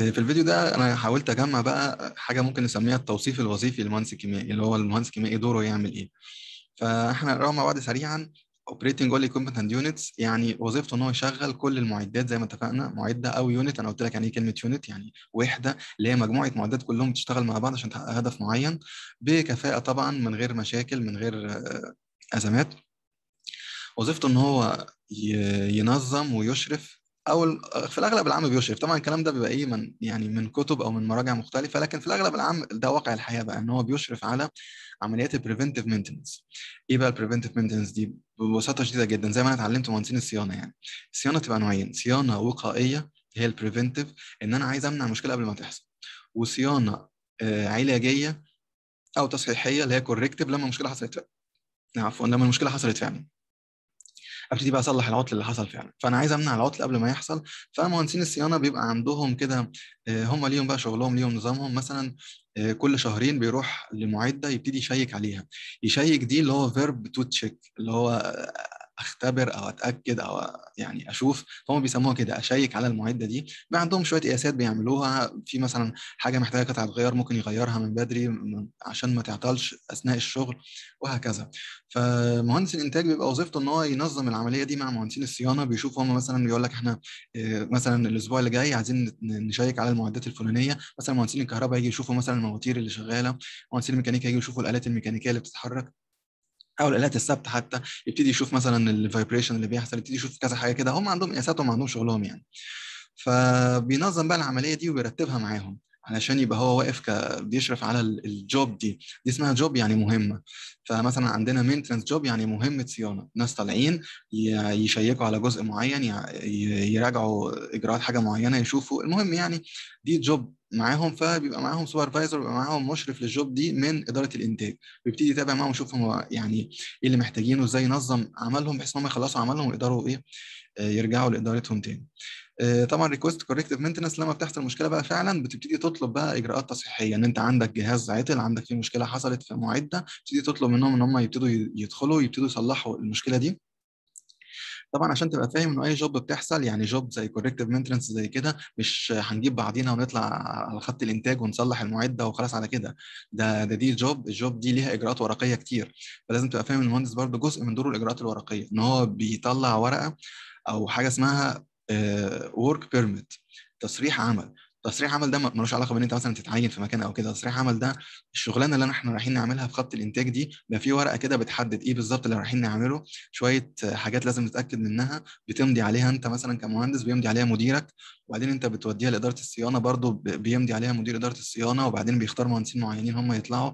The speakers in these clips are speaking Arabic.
آه، في الفيديو ده انا حاولت اجمع بقى حاجه ممكن نسميها التوصيف الوظيفي للمهندس الكيميائي اللي هو المهندس الكيميائي دوره يعمل ايه فاحنا نقراها مع بعض سريعا اوبريتنج اول كومبتنت يونتس يعني وظيفته ان هو يشغل كل المعدات زي ما اتفقنا معده او يونت انا قلت لك يعني ايه كلمه يونت يعني وحده اللي هي مجموعه معدات كلهم بتشتغل مع بعض عشان تحقق هدف معين بكفاءه طبعا من غير مشاكل من غير آه، ازمات وظيفته ان هو ينظم ويشرف او في الاغلب العام بيشرف طبعا الكلام ده بيبقى ايه من يعني من كتب او من مراجع مختلفه لكن في الاغلب العام ده واقع الحياه بقى ان هو بيشرف على عمليات البريفنتيف مينتنس ايه بقى البريفنتيف مينتنس دي ببساطه شديده جدا زي ما انا اتعلمت مهندسين الصيانه يعني الصيانه تبقى نوعين صيانه وقائيه هي البريفنتيف ان انا عايز امنع المشكله قبل ما تحصل وصيانه آه، علاجيه او تصحيحيه اللي هي كوركتيف لما المشكله حصلت عفوا لما المشكله حصلت فعلا ابتدي بقى اصلح العطل اللي حصل فعلا فانا عايز امنع العطل قبل ما يحصل فمهندسين الصيانه بيبقى عندهم كده آه، هم ليهم بقى شغلهم ليهم نظامهم مثلا آه، كل شهرين بيروح لمعده يبتدي يشيك عليها يشيك دي اللي هو فيرب تو تشيك اللي هو اختبر او اتاكد او يعني اشوف فهم بيسموها كده اشيك على المعده دي بقى عندهم شويه قياسات بيعملوها في مثلا حاجه محتاجه قطعه غيار ممكن يغيرها من بدري عشان ما تعطلش اثناء الشغل وهكذا فمهندس الانتاج بيبقى وظيفته ان هو ينظم العمليه دي مع مهندسين الصيانه بيشوف هم مثلا بيقول لك احنا آه، مثلا الاسبوع اللي جاي عايزين نشيك على المعدات الفلانيه مثلا مهندسين الكهرباء يجي يشوفوا مثلا المواتير اللي شغاله مهندسين الميكانيكا يجي يشوفوا الالات الميكانيكيه اللي بتتحرك او الالات الثابته حتى يبتدي يشوف مثلا الفايبريشن اللي بيحصل يبتدي يشوف كذا حاجه كده هم عندهم قياساتهم عندهم شغلهم يعني فبينظم بقى العمليه دي وبيرتبها معاهم علشان يبقى هو واقف ك... بيشرف على الجوب دي دي اسمها جوب يعني مهمه فمثلا عندنا مينتنس جوب يعني مهمه صيانه ناس طالعين يشيكوا على جزء معين يراجعوا اجراءات حاجه معينه يشوفوا المهم يعني دي جوب معاهم فبيبقى معاهم سوبرفايزر بيبقى معاهم مشرف للجوب دي من اداره الانتاج بيبتدي يتابع معاهم يشوف هم يعني ايه اللي محتاجينه ازاي ينظم عملهم بحيث ان هم يخلصوا عملهم ويقدروا ايه آه، يرجعوا لادارتهم تاني آه، طبعا ريكوست كوركتيف مينتنس لما بتحصل مشكله بقى فعلا بتبتدي تطلب بقى اجراءات تصحيحيه ان انت عندك جهاز عطل عندك فيه مشكله حصلت في معده بتبتدي تطلب منهم ان هم يبتدوا يدخلوا يبتدوا يصلحوا المشكله دي طبعا عشان تبقى فاهم انه اي جوب بتحصل يعني جوب زي كوركتيف مينتنس زي كده مش هنجيب بعضينا ونطلع على خط الانتاج ونصلح المعده وخلاص على كده ده ده دي جوب الجوب دي ليها اجراءات ورقيه كتير فلازم تبقى فاهم المهندس برضه جزء من دوره الاجراءات الورقيه ان هو بيطلع ورقه او حاجه اسمها ورك آه، بيرميت تصريح عمل تصريح عمل ده ملوش علاقه بان انت مثلا تتعين في مكان او كده تصريح عمل ده الشغلانه اللي احنا رايحين نعملها في خط الانتاج دي بقى في ورقه كده بتحدد ايه بالظبط اللي رايحين نعمله شويه حاجات لازم نتاكد منها بتمضي عليها انت مثلا كمهندس بيمضي عليها مديرك وبعدين انت بتوديها لاداره الصيانه برضو بيمضي عليها مدير اداره الصيانه وبعدين بيختار مهندسين معينين هم يطلعوا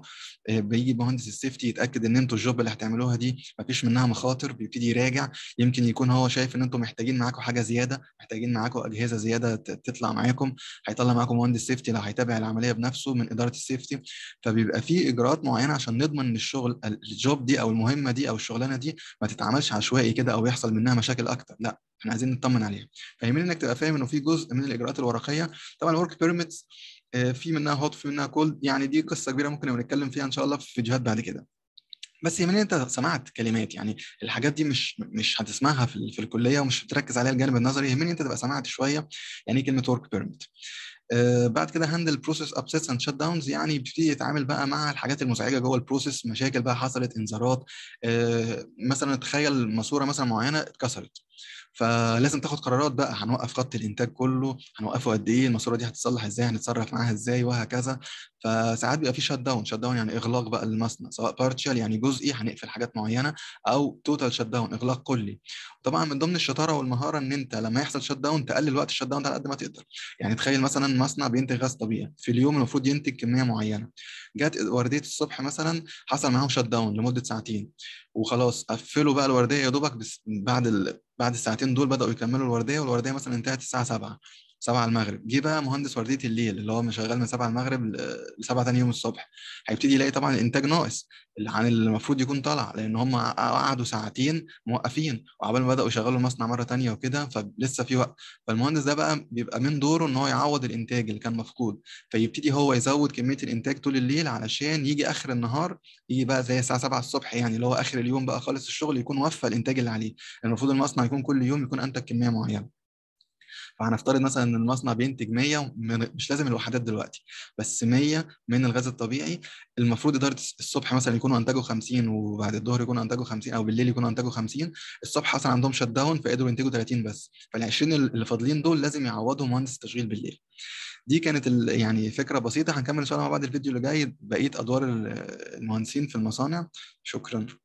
آه، بيجي مهندس السيفتي يتاكد ان انتوا الجوب اللي هتعملوها دي مفيش منها مخاطر بيبتدي يراجع يمكن يكون هو شايف ان انتوا محتاجين معاكم حاجه زياده محتاجين معاكم اجهزه زياده تطلع معاكم هيطلع معاكم مهندس سيفتي لو هيتابع العمليه بنفسه من اداره السيفتي فبيبقى في اجراءات معينه عشان نضمن ان الشغل الجوب دي او المهمه دي او الشغلانه دي ما تتعملش عشوائي كده او يحصل منها مشاكل اكتر لا احنا عايزين نطمن عليها فيهمني انك تبقى فاهم انه في جزء من الاجراءات الورقيه طبعا الورك آه، بيرميتس في منها هوت في منها كولد يعني دي قصه كبيره ممكن نتكلم فيها ان شاء الله في فيديوهات بعد كده بس يهمني انت سمعت كلمات يعني الحاجات دي مش مش هتسمعها في, في الكليه ومش هتركز عليها الجانب النظري يهمني انت تبقى سمعت شويه يعني ايه كلمه ورك بيرميت آه بعد كده هاندل بروسيس ابسيتس اند شت داونز يعني بيبتدي يتعامل بقى مع الحاجات المزعجه جوه البروسيس مشاكل بقى حصلت انذارات آه مثلا تخيل ماسوره مثلا معينه اتكسرت فلازم تاخد قرارات بقى هنوقف خط الانتاج كله هنوقفه قد ايه الماسوره دي هتتصلح ازاي هنتصرف معاها ازاي وهكذا فساعات بيبقى في شت داون شت داون يعني اغلاق بقى المصنع سواء بارتشال يعني جزئي هنقفل حاجات معينه او توتال شت داون اغلاق كلي طبعا من ضمن الشطاره والمهاره ان انت لما يحصل شت داون تقلل وقت الشت داون ده على قد ما تقدر يعني تخيل مثلا مصنع بينتج غاز طبيعي في اليوم المفروض ينتج كميه معينه جت ورديه الصبح مثلا حصل معاهم شت داون لمده ساعتين وخلاص قفلوا بقى الورديه يا دوبك بعد بعد الساعتين دول بدأوا يكملوا الوردية والوردية مثلا انتهت الساعة 7 7 المغرب جه بقى مهندس ورديه الليل اللي هو شغال من 7 المغرب ل 7 ثاني يوم الصبح هيبتدي يلاقي طبعا الانتاج ناقص اللي عن اللي المفروض يكون طالع لان هم قعدوا ساعتين موقفين وعبال ما بداوا يشغلوا المصنع مره ثانيه وكده فلسه في وقت فالمهندس ده بقى بيبقى من دوره ان هو يعوض الانتاج اللي كان مفقود فيبتدي هو يزود كميه الانتاج طول الليل علشان يجي اخر النهار يجي بقى زي الساعه 7 الصبح يعني اللي هو اخر اليوم بقى خالص الشغل يكون وفى الانتاج اللي عليه المفروض المصنع يكون كل يوم يكون انتج كميه معينه فهنفترض مثلا ان المصنع بينتج 100 مش لازم الوحدات دلوقتي بس 100 من الغاز الطبيعي المفروض اداره الصبح مثلا يكونوا انتجوا 50 وبعد الظهر يكونوا انتجوا 50 او بالليل يكونوا انتجوا 50 الصبح حصل عندهم شت داون فقدروا ينتجوا 30 بس فال 20 اللي فاضلين دول لازم يعوضهم مهندس التشغيل بالليل دي كانت يعني فكره بسيطه هنكمل ان شاء الله مع بعض الفيديو اللي جاي بقيه ادوار المهندسين في المصانع شكرا